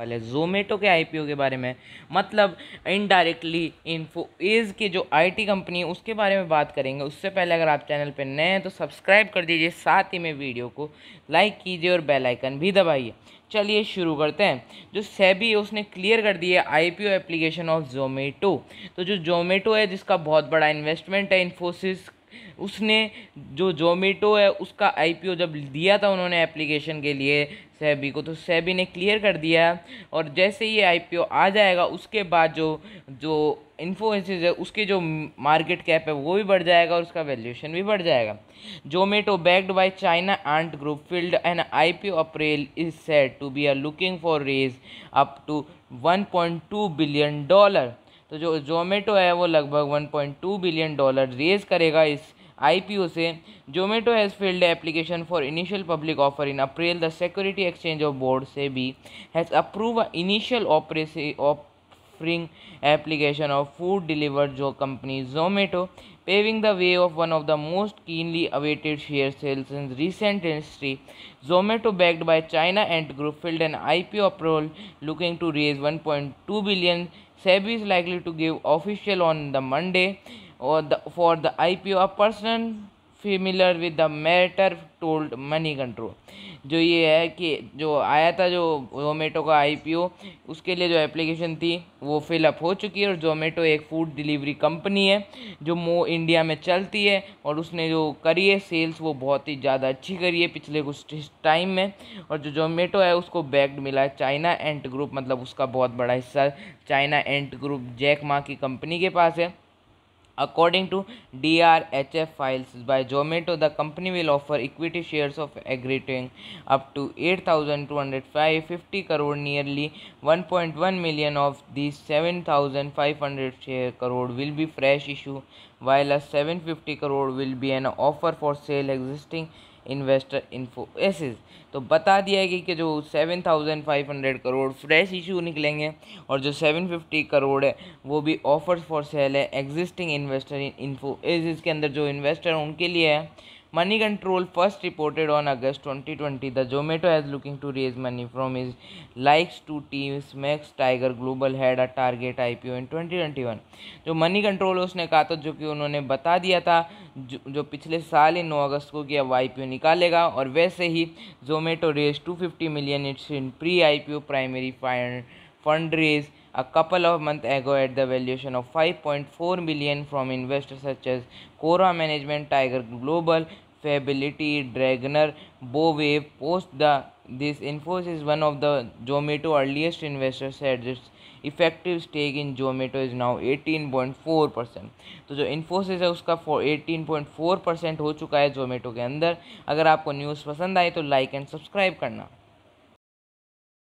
वाले जोमेटो के आईपीओ के बारे में मतलब इनडायरेक्टली इन्फो एज की जो आईटी कंपनी है उसके बारे में बात करेंगे उससे पहले अगर आप चैनल पर नए हैं तो सब्सक्राइब कर दीजिए साथ ही में वीडियो को लाइक कीजिए और बेल आइकन भी दबाइए चलिए शुरू करते हैं जो सेबी है उसने क्लियर कर दिया I P application of Zomato तो जो जोमेटो है जिसका बहुत बड़ा इन्वेस्टमेंट है इन्फोसिस उसने जो जोमेटो है उसका आईपीओ जब दिया था उन्होंने एप्लीकेशन के लिए सेबी को तो सेबी ने क्लियर कर दिया और जैसे ये आईपीओ आ जाएगा उसके बाद जो जो इन्फोसिस है उसके जो मार्केट कैप है वो भी बढ़ जाएगा और उसका वैल्यूएशन भी बढ़ जाएगा Zomato backed by China Ant Group filed an I P April is set to be are looking for raise up to two billion dollar तो जो जोमेटो है वो लगभग 1.2 बिलियन डॉलर रेज करेगा इस आईपीओ से Zomato has filed application for initial public offer in April the security exchange of board से भी हैज़ अप्रूव इनिशियल ऑपरेसी offering application of food deliver जो company Zomato paving the way of one of the most keenly awaited share sales in recent history. Zomato, backed by China Ant Group, filed an IPO approval looking to raise 1.2 billion. SEBI is likely to give official on the Monday or the, for the IPO. A person familiar with the matter told Money Control. जो ये है कि जो आया था जो जोमेटो का IPO उसके लिए जो एप्लीकेशन थी वो फिलअप हो चुकी है और जोमेटो एक फूड डिलीवरी कंपनी है जो मो इंडिया में चलती है और उसने जो करी है सेल्स वो बहुत ही ज़्यादा अच्छी करी है पिछले कुछ टाइम में और जो जोमेटो है उसको बैग्ड मिला है चाइना एंट ग्रुप मतलब उसका बहुत बड़ा हिस्सा चाइना एंट ग्रुप जैक माँ की कंपनी के पास है According to DRHF files by Zomato, the company will offer equity shares of aggregating up to 8,250 crore. Nearly 1.1 million of these 7,500 share crore will be fresh issue, while a 750 crore will be an offer for sale existing investor Infosys तो बता दिया है कि जो seven thousand five hundred crore fresh issue निकलेंगे और जो seven fifty crore है वो भी ऑफर्स फॉर सेल है एग्जिस्टिंग इन्वेस्टर इन इन्फो के अंदर जो इन्वेस्टर उनके लिए है Moneycontrol first reported on August 2020 twenty the Zomato as looking to raise money from is likes to Temasek Tiger Global had a target I P O in twenty twenty one जो Moneycontrol उसने कहा था जो कि उन्होंने बता दिया था जो, जो पिछले साल ही नौ अगस्त को कि अब आई पी ओ निकालेगा और वैसे ही Zomato raise two fifty million its in pre I P O primary fine fund raise a couple of months ago at the valuation of 5.4 million from investors such as Cora Management, Tiger Global, Fability, Dragoner, Bowave. Post the this Infosys, one of the Zomato earliest investors, said its effective stake in Zomato is now 18.4 percent तो जो इन्फोसिस है उसका 18.4 percent हो चुका है जोमेटो के अंदर अगर आपको न्यूज़ पसंद आए तो लाइक एंड सब्सक्राइब करना